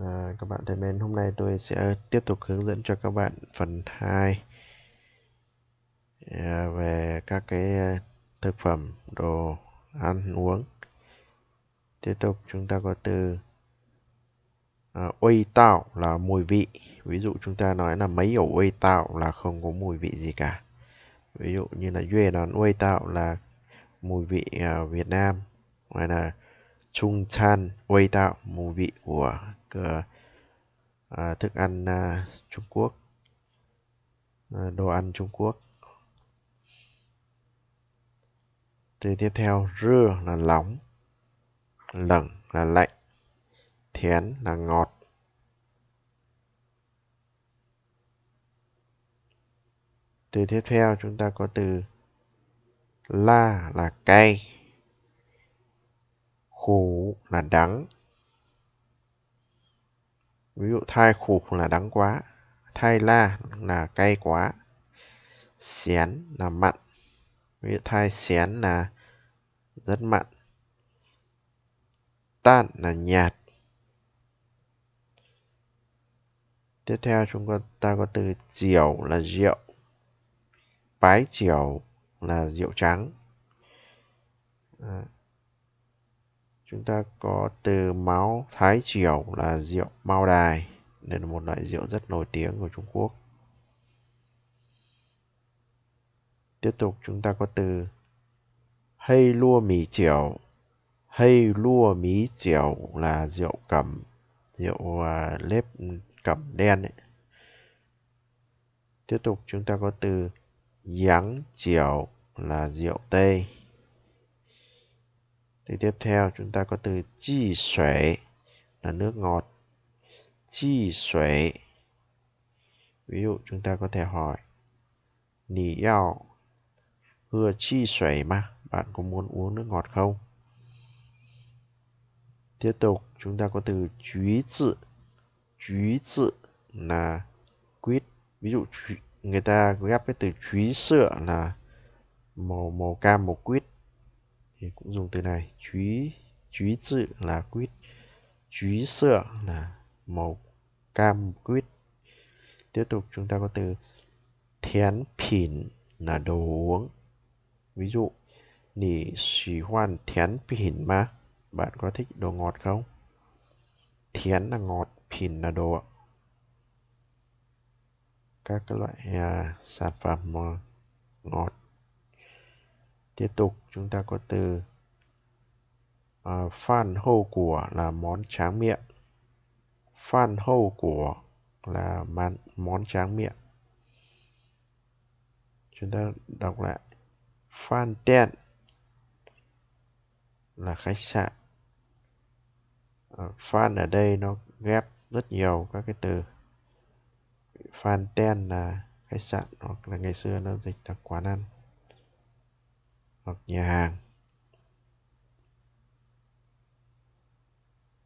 à, các bạn thân mến hôm nay tôi sẽ tiếp tục hướng dẫn cho các bạn phần 2 à, về các cái thực phẩm đồ ăn uống tiếp tục chúng ta có từ à, uy tạo là mùi vị ví dụ chúng ta nói là mấy ổ uy tạo là không có mùi vị gì cả ví dụ như là duyên đón uy tạo là mùi vị à, Việt Nam ngoài là trung chan quay tạo mùi vị của à, thức ăn à, Trung Quốc à, đồ ăn Trung Quốc từ tiếp theo rưa là nóng lẩn là lạnh thiến là ngọt từ tiếp theo chúng ta có từ la là cay khủ là đắng ví dụ thai khủ là đắng quá thai la là cay quá xén là mặn ví dụ thai xén là rất mặn tan là nhạt tiếp theo chúng ta có từ chiều là rượu bái chiều là rượu trắng à, chúng ta có từ máu thái triều là rượu mao đài đây là một loại rượu rất nổi tiếng của trung quốc tiếp tục chúng ta có từ hay lua mì triều hay lua mì triều là rượu cẩm rượu à, lép cẩm đen ấy. tiếp tục chúng ta có từ giáng triều là rượu tây thì tiếp theo chúng ta có từ chi xuệ là nước ngọt chi xuệ ví dụ chúng ta có thể hỏi nì yao hưa chi xuệ mà bạn có muốn uống nước ngọt không tiếp tục chúng ta có từ chúy tự chúy tự là quýt ví dụ người ta ghép cái từ chúy sữa là màu màu cam màu quýt thì cũng dùng từ này chúy chúy dự là quýt chúy sữa là màu cam quýt tiếp tục chúng ta có từ thiến phỉn là đồ uống ví dụ nỉ xỉ hoàn thiến phỉn mà bạn có thích đồ ngọt không thiến là ngọt phỉn là đồ các loại à, sản phẩm à, ngọt tiếp tục chúng ta có từ uh, phan hô của là món tráng miệng phan hô của là món, món tráng miệng chúng ta đọc lại phan ten là khách sạn à, phan ở đây nó ghép rất nhiều các cái từ phan ten là khách sạn hoặc là ngày xưa nó dịch là quán ăn hoặc nhà hàng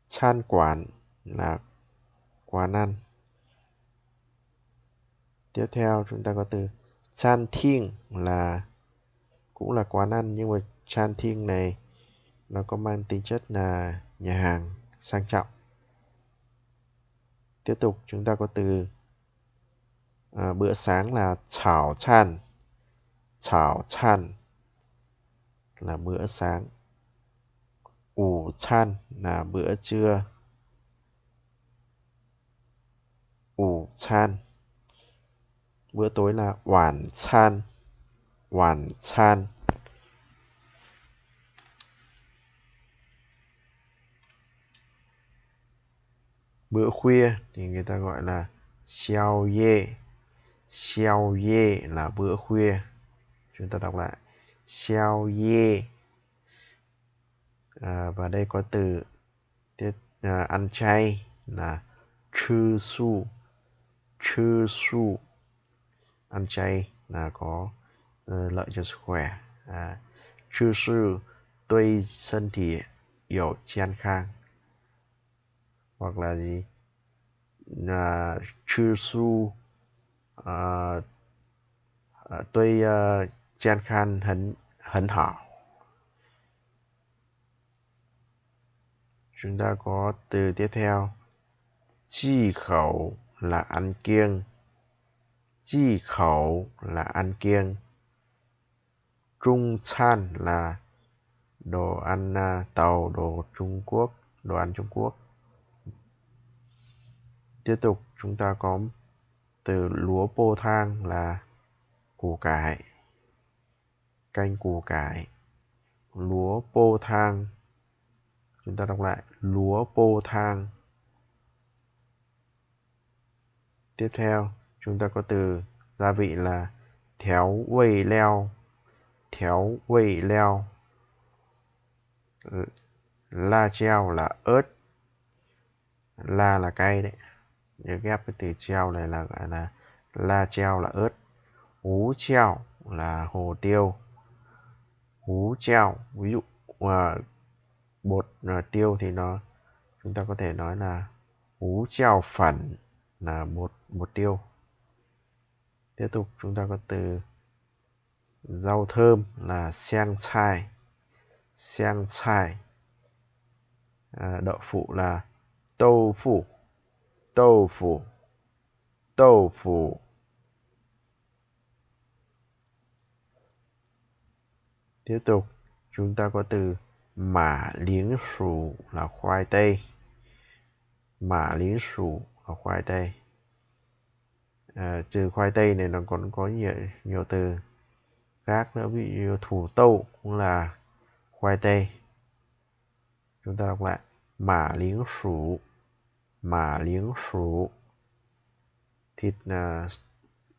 chan quản là quán ăn tiếp theo chúng ta có từ chan thiên là cũng là quán ăn nhưng mà chan thiên này nó có mang tính chất là nhà hàng sang trọng tiếp tục chúng ta có từ à, bữa sáng là chảo chan chảo chan là bữa sáng ủ chan là bữa trưa ủ chan bữa tối là hoàn chan hoàn chan bữa khuya thì người ta gọi là xiao ye xiao ye là bữa khuya chúng ta đọc lại Xiao Ye à, và đây có từ tiết à, ăn chay là Chư Su Chư Su ăn chay là có uh, lợi cho sức khỏe à, Chư Su tuy thân thì hiểu chian khang hoặc là gì là Chư Su uh, tuy uh, Chan Khan hẳn, hẳn hảo. Chúng ta có từ tiếp theo. Chi khẩu là ăn kiêng. Chi khẩu là ăn kiêng. Trung chan là đồ ăn à, tàu, đồ Trung Quốc, đồ ăn Trung Quốc. Tiếp tục chúng ta có từ lúa bô thang là củ cải canh củ cải lúa pô thang chúng ta đọc lại lúa pô thang tiếp theo chúng ta có từ gia vị là théo quầy leo théo quầy leo la treo là ớt la là cay đấy nhớ ghép cái từ treo này là gọi là la treo là ớt ú treo là hồ tiêu hú treo ví dụ à, bột à, tiêu thì nó chúng ta có thể nói là hú treo phản là bột bột tiêu tiếp tục chúng ta có từ rau thơm là sen chai sen chai à, đậu phụ là tô phụ, tô phụ, tô phụ. tiếp tục chúng ta có từ mã liếng sủ là khoai tây mã liếng sủ là khoai tây à, trừ khoai tây này nó còn có nhiều nhiều từ khác nữa ví dụ thủ tâu cũng là khoai tây chúng ta đọc lại mã liếng sủ mã liếng sủ thịt là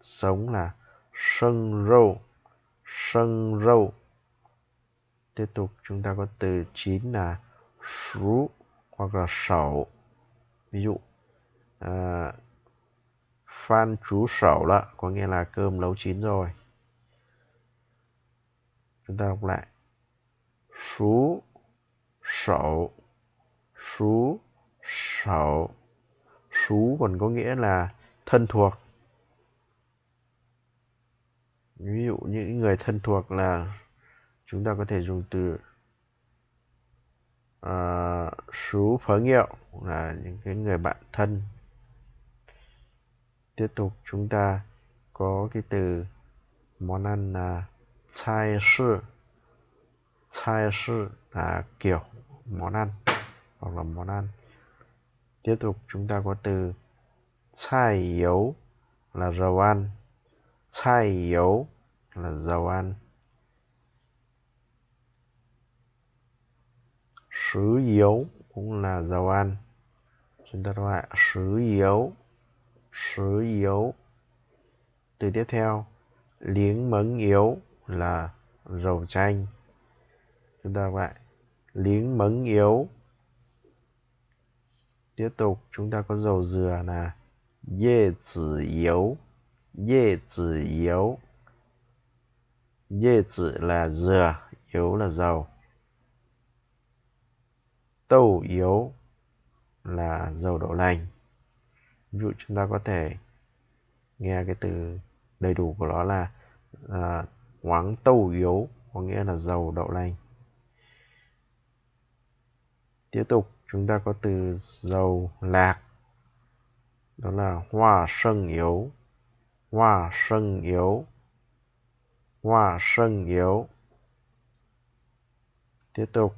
sống là sân râu sân râu tiếp tục chúng ta có từ chín là sú hoặc là sầu ví dụ à, phan chú sầu là có nghĩa là cơm nấu chín rồi chúng ta đọc lại sú sầu sú sầu sú còn có nghĩa là thân thuộc ví dụ những người thân thuộc là chúng ta có thể dùng từ uh, ờ, số phở nghèo là những cái người bạn thân tiếp tục chúng ta có cái từ món ăn là chai sư chai sư là kiểu món ăn hoặc là món ăn tiếp tục chúng ta có từ chai yếu là dầu ăn chai yếu là dầu ăn yếu cũng là dầu ăn chúng ta gọi yếu, yếu. Từ tiếp theo liếng mấn yếu là dầu chanh chúng ta gọi liếng mấn yếu tiếp tục chúng ta có dầu dừa là dê tử yếu dê tử yếu dê tử là dừa yếu là dầu tâu yếu là dầu đậu lành ví dụ chúng ta có thể nghe cái từ đầy đủ của nó là à, hoáng tâu yếu có nghĩa là dầu đậu lành tiếp tục chúng ta có từ dầu lạc đó là hoa sân yếu hoa sân yếu hoa sân yếu tiếp tục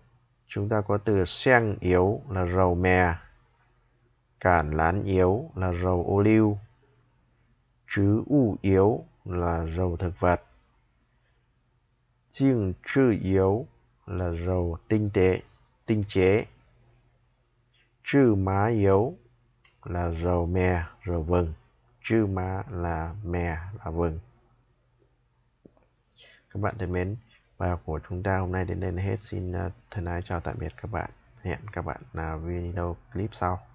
chúng ta có từ sen yếu là rầu mè cản lán yếu là rầu ô liu chứ u yếu là rầu thực vật chiêng chư yếu là rầu tinh tế tinh chế chư má yếu là rầu mè rầu vừng chư má là mè là vừng các bạn thân mến bài học của chúng ta hôm nay đến đây là hết xin ờ, thân ái chào tạm biệt các bạn hẹn các bạn là ờ, video clip sau